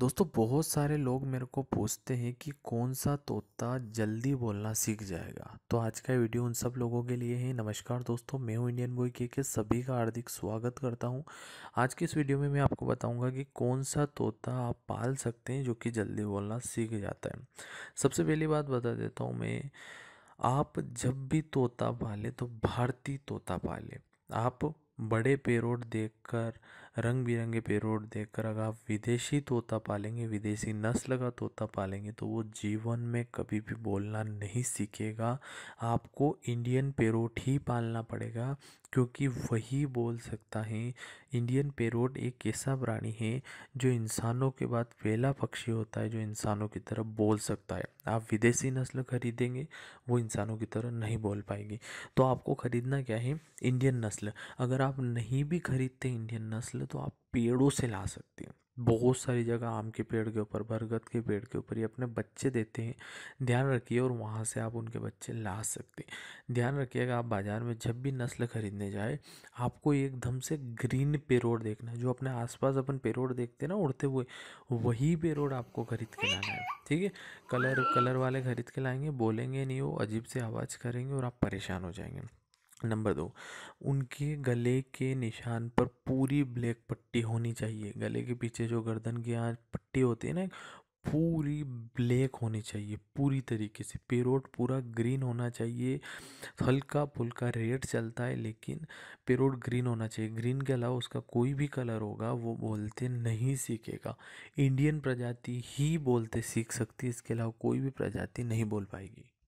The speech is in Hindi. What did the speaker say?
दोस्तों बहुत सारे लोग मेरे को पूछते हैं कि कौन सा तोता जल्दी बोलना सीख जाएगा तो आज का वीडियो उन सब लोगों के लिए है नमस्कार दोस्तों मैं हूँ इंडियन बॉय के के सभी का हार्दिक स्वागत करता हूँ आज के इस वीडियो में मैं आपको बताऊँगा कि कौन सा तोता आप पाल सकते हैं जो कि जल्दी बोलना सीख जाता है सबसे पहली बात बता देता हूँ मैं आप जब भी तोता पालें तो भारतीय तोता पालें आप बड़े पेरोड देखकर रंग बिरंगे पेरोड कर अगर आप विदेशी तोता पालेंगे विदेशी नस्ल का तोता पालेंगे तो वो जीवन में कभी भी बोलना नहीं सीखेगा आपको इंडियन पेरोट ही पालना पड़ेगा क्योंकि वही बोल सकता है इंडियन पेरोट एक ऐसा प्राणी है जो इंसानों के बाद पहला पक्षी होता है जो इंसानों की तरह बोल सकता है आप विदेशी नस्ल खरीदेंगे वो इंसानों की तरह नहीं बोल पाएगी तो आपको ख़रीदना क्या है इंडियन नस्ल अगर आप नहीं भी खरीदते इंडियन नस्ल तो आप पेड़ों से ला सकते हैं बहुत सारी जगह आम के पेड़ के ऊपर बरगद के पेड़ के ऊपर ये अपने बच्चे देते हैं ध्यान रखिए और वहाँ से आप उनके बच्चे ला सकते हैं ध्यान रखिएगा आप बाज़ार में जब भी नस्ल खरीदने जाए आपको एकदम से ग्रीन पेरोड देखना है जो अपने आसपास अपन पेरोड देखते हैं ना उड़ते हुए वही पेरोड आपको खरीद के लाना है ठीक है कलर कलर वाले खरीद के लाएंगे बोलेंगे नहीं वो अजीब से आवाज़ करेंगे और आप परेशान हो जाएंगे नंबर दो उनके गले के निशान पर पूरी ब्लैक पट्टी होनी चाहिए गले के पीछे जो गर्दन के यहाँ पट्टी होती है ना पूरी ब्लैक होनी चाहिए पूरी तरीके से पेरोट पूरा ग्रीन होना चाहिए हल्का फुल्का रेड चलता है लेकिन पेरोट ग्रीन होना चाहिए ग्रीन के अलावा उसका कोई भी कलर होगा वो बोलते नहीं सीखेगा इंडियन प्रजाति ही बोलते सीख सकती है इसके अलावा कोई भी प्रजाति नहीं बोल पाएगी